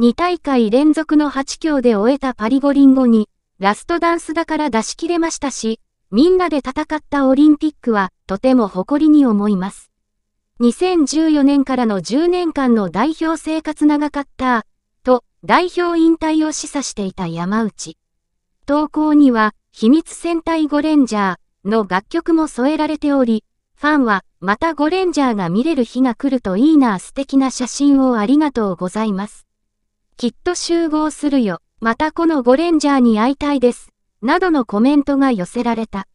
2大会連続の8強で終えたパリ五輪後に、ラストダンスだから出し切れましたし、みんなで戦ったオリンピックはとても誇りに思います。2014年からの10年間の代表生活長かった、と代表引退を示唆していた山内。投稿には、秘密戦隊ゴレンジャーの楽曲も添えられており、ファンは、またゴレンジャーが見れる日が来るといいな素敵な写真をありがとうございます。きっと集合するよ。またこのゴレンジャーに会いたいです。などのコメントが寄せられた。